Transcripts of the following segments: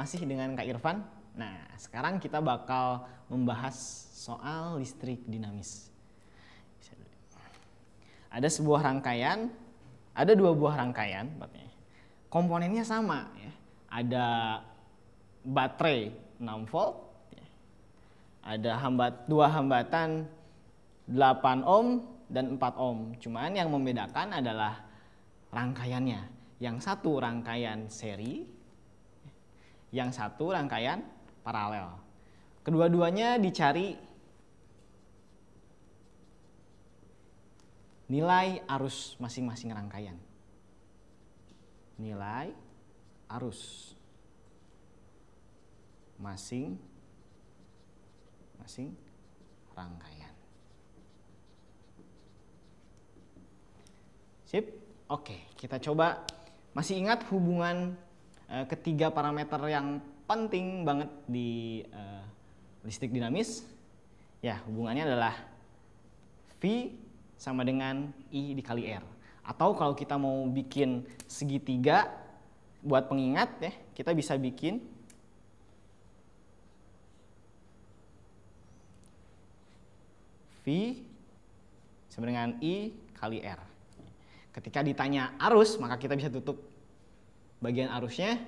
masih dengan Kak Irfan. Nah, sekarang kita bakal membahas soal listrik dinamis. Ada sebuah rangkaian, ada dua buah rangkaian, komponennya sama. Ya. Ada baterai 6 volt, ya. ada hambat, dua hambatan 8 ohm dan 4 ohm. Cuman yang membedakan adalah rangkaiannya. Yang satu rangkaian seri, yang satu rangkaian paralel. Kedua-duanya dicari nilai arus masing-masing rangkaian. Nilai arus masing masing rangkaian. Sip. Oke, kita coba masih ingat hubungan uh, ketiga parameter yang penting banget di uh, listrik dinamis ya hubungannya adalah V sama dengan I dikali R. Atau kalau kita mau bikin segitiga buat pengingat ya, kita bisa bikin V sama dengan I kali R. Ketika ditanya arus, maka kita bisa tutup bagian arusnya,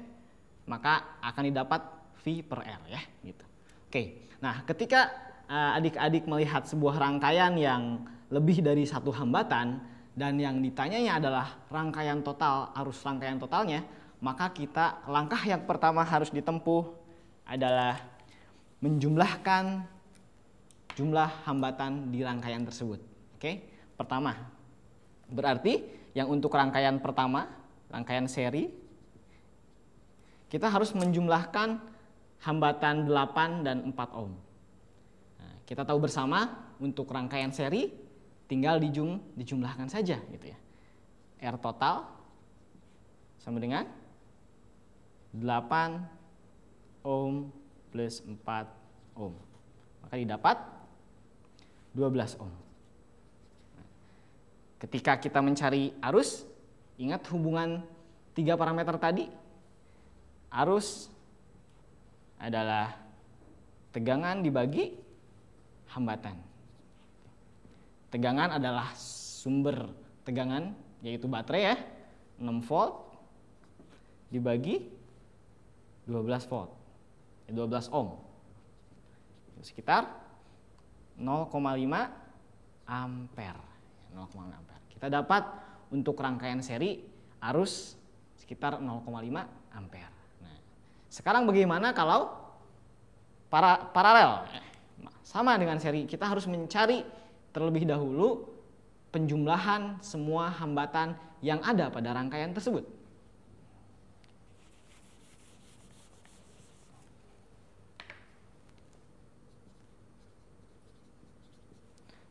maka akan didapat V per R ya gitu. Oke, nah ketika eh, adik-adik melihat sebuah rangkaian yang lebih dari satu hambatan dan yang ditanyanya adalah rangkaian total, arus rangkaian totalnya, maka kita langkah yang pertama harus ditempuh adalah menjumlahkan jumlah hambatan di rangkaian tersebut. Oke, pertama berarti yang untuk rangkaian pertama, rangkaian seri kita harus menjumlahkan hambatan 8 dan 4 ohm. Nah, kita tahu bersama untuk rangkaian seri tinggal dijum, dijumlahkan saja gitu ya. R total sama dengan 8 ohm plus 4 ohm. Maka didapat 12 ohm. Ketika kita mencari arus, ingat hubungan tiga parameter tadi arus adalah tegangan dibagi hambatan. Tegangan adalah sumber tegangan yaitu baterai ya 6 volt dibagi 12 volt 12 eh, ohm sekitar 0,5 ampere 0,5 ampere kita dapat untuk rangkaian seri arus sekitar 0,5 ampere sekarang bagaimana kalau para, paralel? Sama dengan seri, kita harus mencari terlebih dahulu penjumlahan semua hambatan yang ada pada rangkaian tersebut.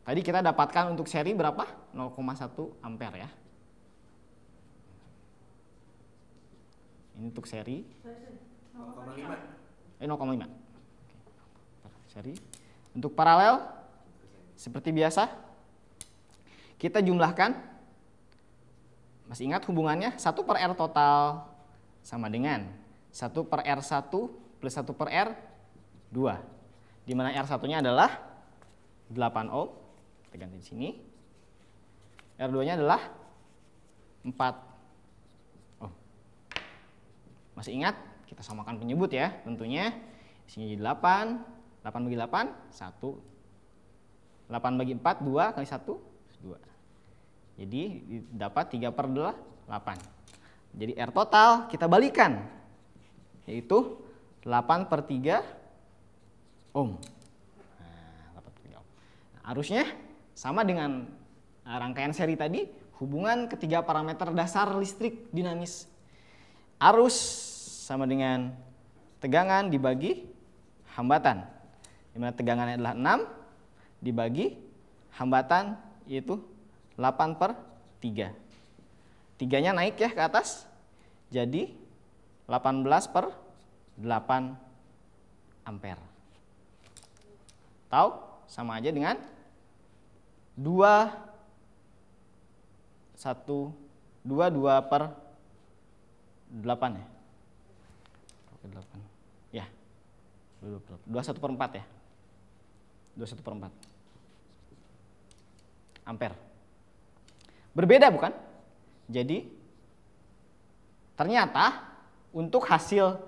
Tadi kita dapatkan untuk seri berapa? 0,1 ampere ya. Ini untuk seri. 0,5. Eh 0,5. Seri. Untuk paralel seperti biasa kita jumlahkan. Masih ingat hubungannya 1 per R total sama dengan 1 per R1 plus 1 per R2. Di mana R1-nya adalah 8 ohm. Kita ganti di sini. R2-nya adalah 4 ohm. Masih ingat kita samakan penyebut ya tentunya. Isinya jadi 8. 8 bagi 8, 1. 8 bagi 4, 2 kali 1, 2. Jadi dapat 3 per 8. Jadi R total kita balikan. Yaitu 8 per 3 ohm. Nah, nah, arusnya sama dengan eh, rangkaian seri tadi, hubungan ketiga parameter dasar listrik dinamis. Arus sama dengan tegangan dibagi hambatan. Di mana tegangannya adalah 6 dibagi hambatan yaitu 8 per 3. Tiganya naik ya ke atas, jadi 18 per 8 ampere. Tahu sama aja dengan 2 1 22 per 8 ya pakai 8 ya 21 per 4 ya 21 per 4 ampere berbeda bukan jadi ternyata untuk hasil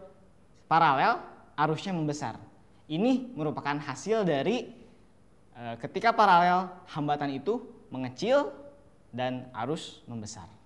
paralel arusnya membesar ini merupakan hasil dari eh, ketika paralel hambatan itu mengecil dan arus membesar